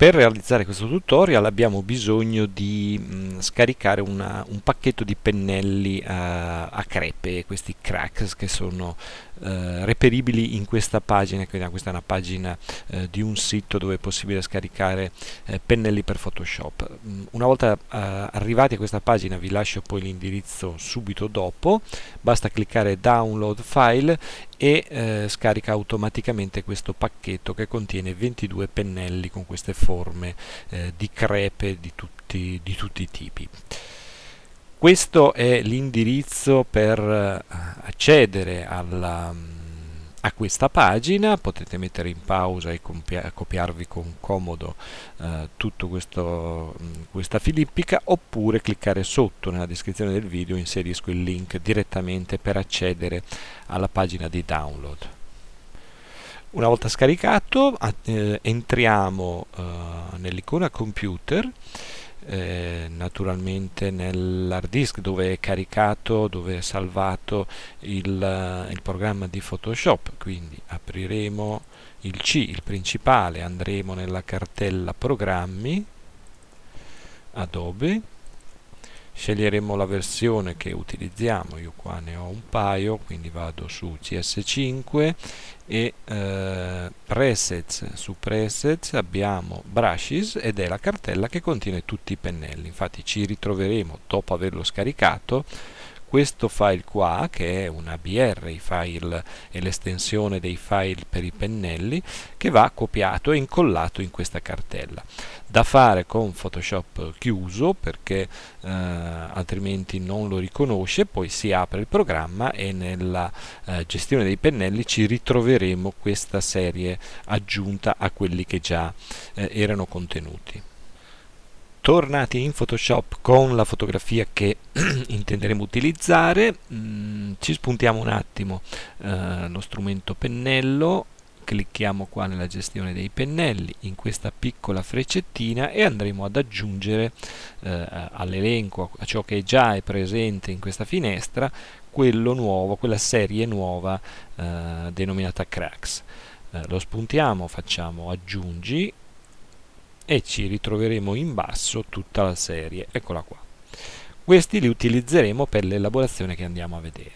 per realizzare questo tutorial abbiamo bisogno di mh, mm, scaricare una, un pacchetto di pennelli uh, a crepe, questi cracks che sono eh, reperibili in questa pagina, quindi questa è una pagina eh, di un sito dove è possibile scaricare eh, pennelli per Photoshop. Mm, una volta eh, arrivati a questa pagina vi lascio poi l'indirizzo subito dopo, basta cliccare download file e eh, scarica automaticamente questo pacchetto che contiene 22 pennelli con queste forme eh, di crepe di tutti, di tutti i tipi. Questo è l'indirizzo per eh, accedere alla, mm, a questa pagina, potete mettere in pausa e copiarvi con comodo eh, tutta mm, questa filippica oppure cliccare sotto nella descrizione del video inserisco il link direttamente per accedere alla pagina di download. Una volta scaricato eh, entriamo eh, nell'icona computer eh, naturalmente nell'hard disk dove è caricato, dove è salvato il, eh, il programma di Photoshop. Quindi apriremo il C, il principale, andremo nella cartella programmi, Adobe sceglieremo la versione che utilizziamo io qua ne ho un paio quindi vado su cs5 e eh, presets su presets abbiamo brushes ed è la cartella che contiene tutti i pennelli infatti ci ritroveremo dopo averlo scaricato questo file qua che è una BR file, è l'estensione dei file per i pennelli che va copiato e incollato in questa cartella da fare con Photoshop chiuso perché eh, altrimenti non lo riconosce poi si apre il programma e nella eh, gestione dei pennelli ci ritroveremo questa serie aggiunta a quelli che già eh, erano contenuti tornati in Photoshop con la fotografia che intenderemo utilizzare mm, ci spuntiamo un attimo eh, lo strumento pennello clicchiamo qua nella gestione dei pennelli in questa piccola freccettina e andremo ad aggiungere eh, all'elenco a ciò che già è presente in questa finestra quello nuovo, quella serie nuova eh, denominata Cracks eh, lo spuntiamo, facciamo aggiungi e ci ritroveremo in basso tutta la serie, eccola qua. Questi li utilizzeremo per l'elaborazione che andiamo a vedere.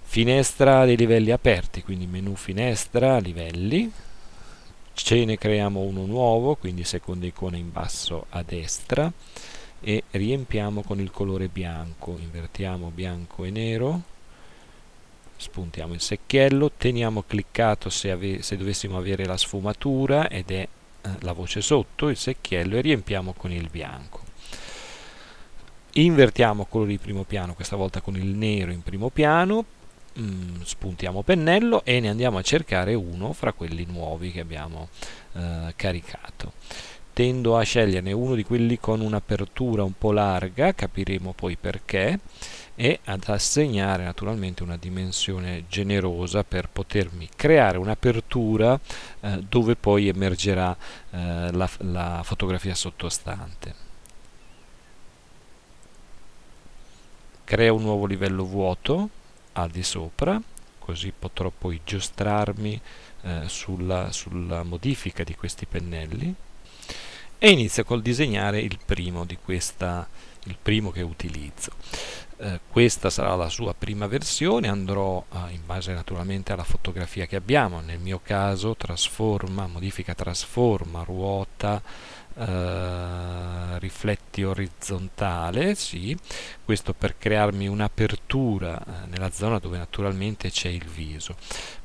Finestra dei livelli aperti, quindi menu finestra, livelli, ce ne creiamo uno nuovo, quindi seconda icona in basso a destra, e riempiamo con il colore bianco, invertiamo bianco e nero, spuntiamo il secchiello, teniamo cliccato se, se dovessimo avere la sfumatura ed è eh, la voce sotto, il secchiello e riempiamo con il bianco. Invertiamo colori di primo piano, questa volta con il nero in primo piano, mh, mm, spuntiamo pennello e ne andiamo a cercare uno fra quelli nuovi che abbiamo eh, caricato. Tendo a sceglierne uno di quelli con un'apertura un po' larga, capiremo poi perché, e ad assegnare naturalmente una dimensione generosa per potermi creare un'apertura eh, dove poi emergerà eh, la, la fotografia sottostante. Creo un nuovo livello vuoto al di sopra così potrò poi giostrarmi eh, sulla, sulla, modifica di questi pennelli e inizio col disegnare il primo di questa il primo che utilizzo eh, questa sarà la sua prima versione, andrò eh, in base naturalmente alla fotografia che abbiamo, nel mio caso trasforma, modifica trasforma, ruota, eh, rifletti orizzontale, sì, questo per crearmi un'apertura eh, nella zona dove naturalmente c'è il viso.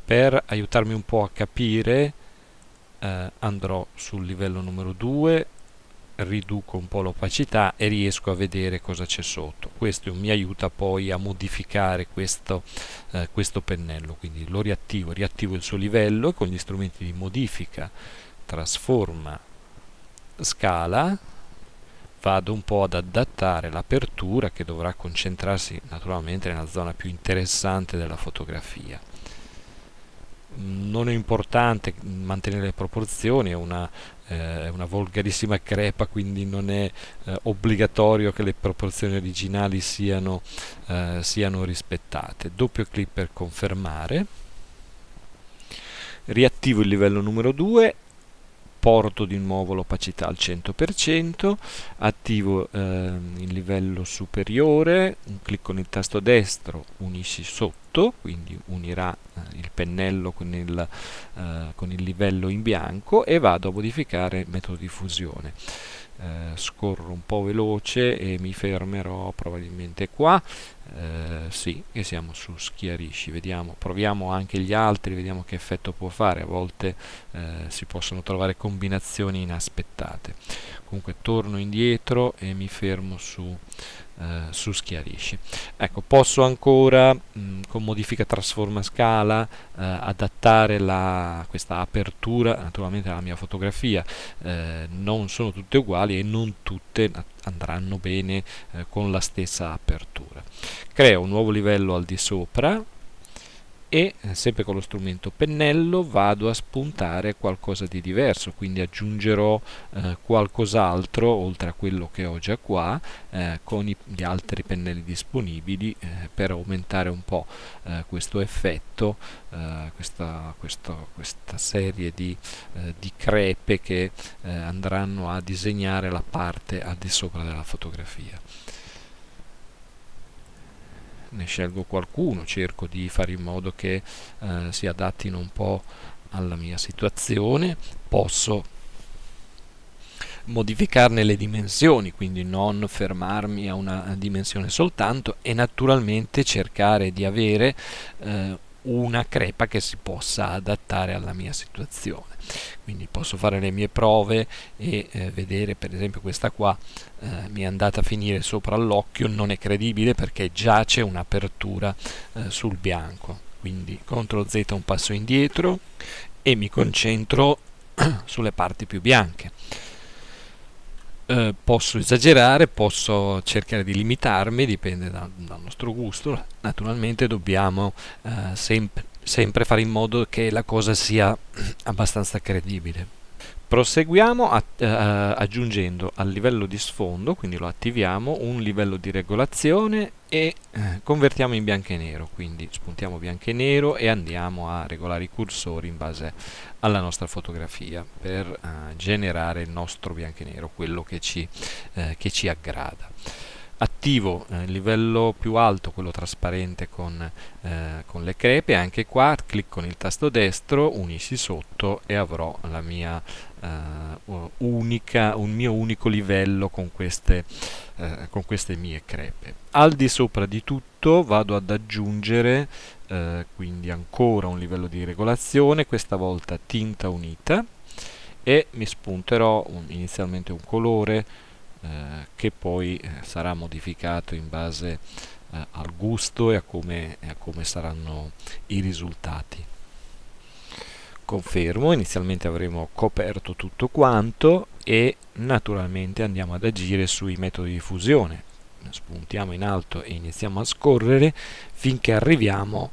Per aiutarmi un po' a capire eh, andrò sul livello numero 2, riduco un po' l'opacità e riesco a vedere cosa c'è sotto questo mi aiuta poi a modificare questo, eh, questo pennello quindi lo riattivo, riattivo il suo livello con gli strumenti di modifica trasforma scala vado un po' ad adattare l'apertura che dovrà concentrarsi naturalmente nella zona più interessante della fotografia non è importante mantenere le proporzioni, è una, eh, una volgarissima crepa, quindi non è eh, obbligatorio che le proporzioni originali siano, eh, siano rispettate. Doppio clic per confermare riattivo il livello numero 2 porto di nuovo l'opacità al 100%, attivo eh, il livello superiore, un clic con il tasto destro, unisci sotto, quindi unirà eh, il pennello con il, eh, con il livello in bianco e vado a modificare il metodo di fusione eh, scorro un po' veloce e mi fermerò probabilmente qua eh, sì e siamo su schiarisci vediamo proviamo anche gli altri vediamo che effetto può fare a volte eh, si possono trovare combinazioni inaspettate comunque torno indietro e mi fermo su eh, su schiarisci. Ecco, posso ancora mh, mm, con modifica trasforma scala eh, adattare la, questa apertura naturalmente alla mia fotografia, eh, non sono tutte uguali e non tutte andranno bene eh, con la stessa apertura. Creo un nuovo livello al di sopra e eh, sempre con lo strumento pennello vado a spuntare qualcosa di diverso quindi aggiungerò eh, qualcos'altro oltre a quello che ho già qua eh, con i, gli altri pennelli disponibili eh, per aumentare un po' eh, questo effetto eh, questa, questo, questa, serie di, di crepe che andranno a disegnare la parte al di sopra della fotografia ne scelgo qualcuno, cerco di fare in modo che eh, si adattino un po' alla mia situazione, posso modificarne le dimensioni, quindi non fermarmi a una dimensione soltanto e naturalmente cercare di avere eh, una crepa che si possa adattare alla mia situazione quindi posso fare le mie prove e eh, vedere per esempio questa qua eh, mi è andata a finire sopra l'occhio non è credibile perché già c'è un'apertura eh, sul bianco quindi CTRL Z un passo indietro e mi concentro sulle parti più bianche eh, posso esagerare, posso cercare di limitarmi, dipende da, dal nostro gusto. Naturalmente dobbiamo eh, sempre, sempre fare in modo che la cosa sia abbastanza credibile. Proseguiamo a, eh, aggiungendo al livello di sfondo, quindi lo attiviamo, un livello di regolazione e convertiamo in bianco e nero quindi spuntiamo bianco e nero e andiamo a regolare i cursori in base alla nostra fotografia per eh, generare il nostro bianco e nero quello che ci, eh, che ci aggrada attivo eh, il livello più alto quello trasparente con, eh, con, le crepe anche qua clicco nel tasto destro unisci sotto e avrò la mia eh, unica un mio unico livello con queste eh, con queste mie crepe al di sopra di tutto vado ad aggiungere eh, quindi ancora un livello di regolazione questa volta tinta unita e mi spunterò un, inizialmente un colore eh, che poi eh, sarà modificato in base eh, al gusto e a come, a come saranno i risultati confermo inizialmente avremo coperto tutto quanto e naturalmente andiamo ad agire sui metodi di fusione spuntiamo in alto e iniziamo a scorrere finché arriviamo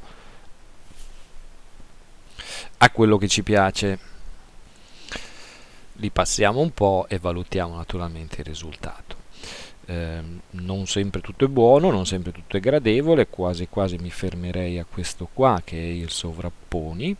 a quello che ci piace li passiamo un po' e valutiamo naturalmente il risultato. Eh, non sempre tutto è buono, non sempre tutto è gradevole, quasi quasi mi fermerei a questo qua che è il sovrapponi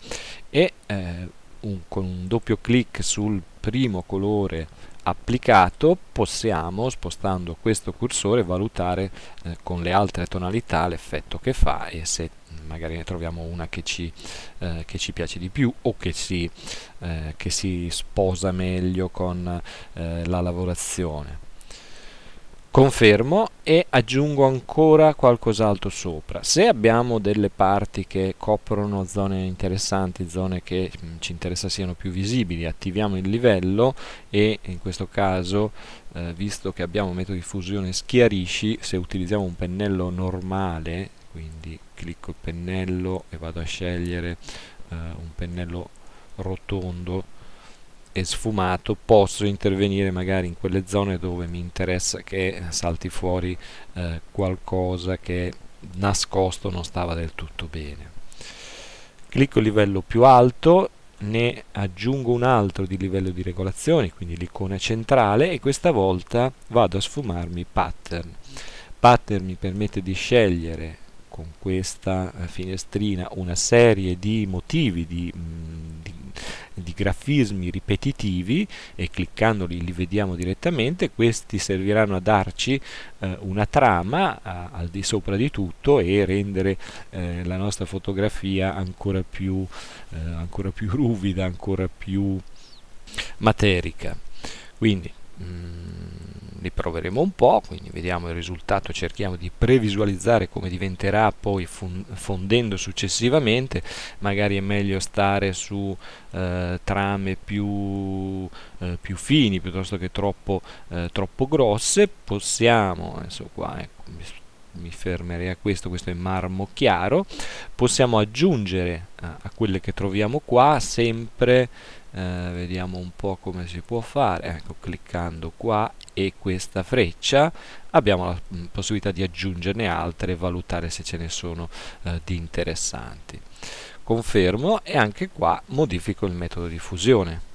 e eh, un, con un doppio clic sul primo colore applicato possiamo spostando questo cursore valutare eh, con le altre tonalità l'effetto che fa e se magari ne troviamo una che ci, eh, che ci piace di più o che si, eh, che si sposa meglio con eh, la lavorazione confermo e aggiungo ancora qualcos'altro sopra se abbiamo delle parti che coprono zone interessanti zone che mm, ci interessa siano più visibili attiviamo il livello e in questo caso eh, visto che abbiamo metodo di fusione schiarisci se utilizziamo un pennello normale quindi clicco il pennello e vado a scegliere eh, un pennello rotondo e sfumato posso intervenire magari in quelle zone dove mi interessa che salti fuori eh, qualcosa che nascosto non stava del tutto bene clicco il livello più alto ne aggiungo un altro di livello di regolazione quindi l'icona centrale e questa volta vado a sfumarmi pattern pattern mi permette di scegliere con questa eh, finestrina una serie di motivi di mh, mm, di grafismi ripetitivi e cliccandoli li vediamo direttamente, questi serviranno a darci eh, una trama a, al di sopra di tutto e rendere eh, la nostra fotografia ancora più, eh, ancora più ruvida, ancora più materica. Quindi, mm, ne proveremo un po', quindi vediamo il risultato, cerchiamo di previsualizzare come diventerà poi fondendo successivamente, magari è meglio stare su eh, trame più, eh, più, fini piuttosto che troppo, eh, troppo grosse, possiamo, adesso qua ecco, mi, mi fermerei a questo, questo è marmo chiaro, possiamo aggiungere a, a quelle che troviamo qua sempre eh, vediamo un po' come si può fare ecco cliccando qua e questa freccia abbiamo la mm, possibilità di aggiungerne altre e valutare se ce ne sono eh, di interessanti confermo e anche qua modifico il metodo di fusione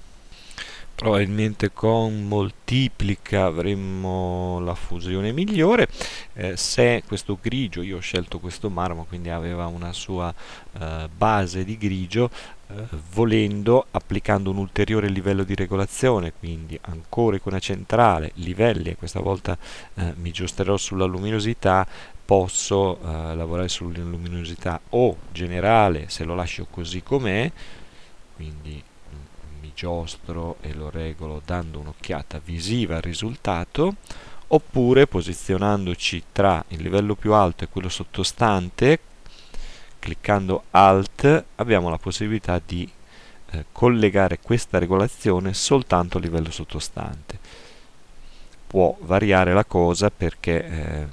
probabilmente con moltiplica avremmo la fusione migliore eh, se questo grigio io ho scelto questo marmo quindi aveva una sua eh, base di grigio eh, volendo applicando un ulteriore livello di regolazione quindi ancora con la centrale livelli e questa volta eh, mi giosterò sulla luminosità posso eh, lavorare sulla luminosità o generale se lo lascio così com'è quindi giostro e lo regolo dando un'occhiata visiva al risultato oppure posizionandoci tra il livello più alto e quello sottostante cliccando Alt abbiamo la possibilità di eh, collegare questa regolazione soltanto al livello sottostante può variare la cosa perché eh,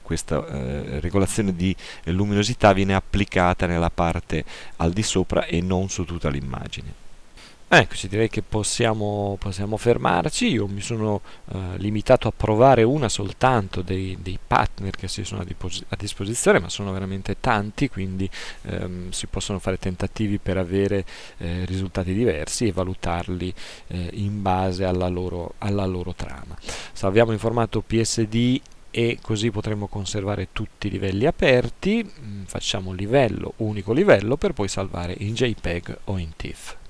questa eh, regolazione di luminosità viene applicata nella parte al di sopra e non su tutta l'immagine Eccoci, direi che possiamo, possiamo fermarci. Io mi sono eh, limitato a provare una soltanto dei, dei partner che si sono a, a, disposizione, ma sono veramente tanti, quindi ehm, si possono fare tentativi per avere eh, risultati diversi e valutarli eh, in base alla loro, alla loro trama. Salviamo in formato PSD e così potremo conservare tutti i livelli aperti. Mm, facciamo livello, unico livello, per poi salvare in JPEG o in TIFF.